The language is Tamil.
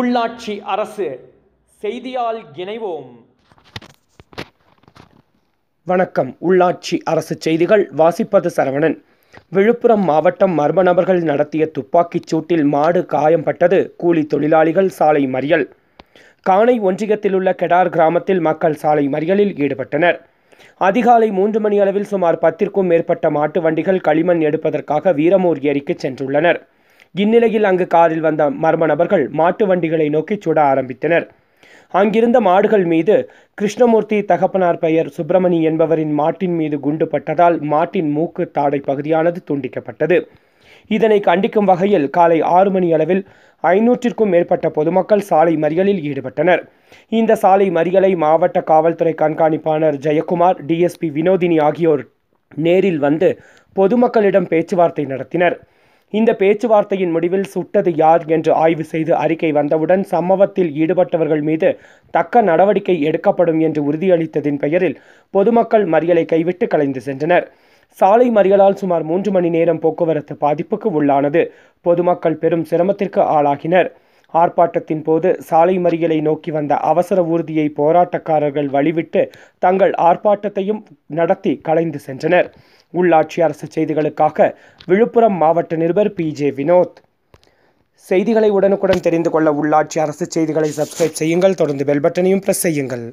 உள்ளாட்சி அரசு செய்தியால் இணைவோம் வணக்கம் உள்ளாட்சி அரசு செய்திகள் வாசிப்பது சரவணன் விழுப்புரம் மாவட்டம் மர்ம நபர்கள் நடத்திய துப்பாக்கிச் சூட்டில் மாடு காயம்பட்டது கூலி தொழிலாளிகள் சாலை மறியல் காணை உள்ள கெடார் கிராமத்தில் மக்கள் சாலை மறியலில் ஈடுபட்டனர் அதிகாலை மூன்று மணி அளவில் சுமார் பத்திற்கும் மேற்பட்ட மாட்டு வண்டிகள் களிமண் எடுப்பதற்காக வீரமூர் ஏரிக்கு சென்றுள்ளனர் இந்நிலையில் அங்கு காரில் வந்த மர்ம நபர்கள் மாட்டு வண்டிகளை நோக்கி சுட ஆரம்பித்தனர் அங்கிருந்த மாடுகள் மீது கிருஷ்ணமூர்த்தி தகப்பனார் பெயர் சுப்பிரமணி என்பவரின் மாட்டின் மீது குண்டு பட்டதால் மாட்டின் மூக்கு தாடை பகுதியானது துண்டிக்கப்பட்டது இதனை கண்டிக்கும் வகையில் காலை ஆறு மணி அளவில் ஐநூற்றிற்கும் மேற்பட்ட பொதுமக்கள் சாலை மறியலில் ஈடுபட்டனர் இந்த சாலை மறியலை மாவட்ட காவல்துறை கண்காணிப்பாளர் ஜெயக்குமார் டிஎஸ்பி வினோதினி ஆகியோர் நேரில் வந்து பொதுமக்களிடம் பேச்சுவார்த்தை நடத்தினர் இந்த பேச்சுவார்த்தையின் முடிவில் சுட்டது யார் என்று ஆய்வு செய்து அறிக்கை வந்தவுடன் சம்பவத்தில் ஈடுபட்டவர்கள் மீது தக்க நடவடிக்கை எடுக்கப்படும் என்று உறுதியளித்ததின் பெயரில் பொதுமக்கள் மறியலை கைவிட்டு கலைந்து சென்றனர் சாலை மறியலால் சுமார் மூன்று மணி நேரம் போக்குவரத்து பாதிப்புக்கு உள்ளானது பொதுமக்கள் பெரும் சிரமத்திற்கு ஆளாகினர் ஆர்ப்பாட்டத்தின் போது சாலை மறியலை நோக்கி வந்த அவசர ஊர்தியை போராட்டக்காரர்கள் வழிவிட்டு தங்கள் ஆர்ப்பாட்டத்தையும் நடத்தி கலைந்து சென்றனர் உள்ளாட்சி அரசு செய்திகளுக்காக விழுப்புரம் மாவட்ட நிருபர் பி ஜே வினோத் செய்திகளை உடனுக்குடன் தெரிந்து கொள்ள உள்ளாட்சி அரசு செய்திகளை சப்ஸ்கிரைப் செய்யுங்கள் தொடர்ந்து பெல் பட்டனையும் ப்ரெஸ் செய்யுங்கள்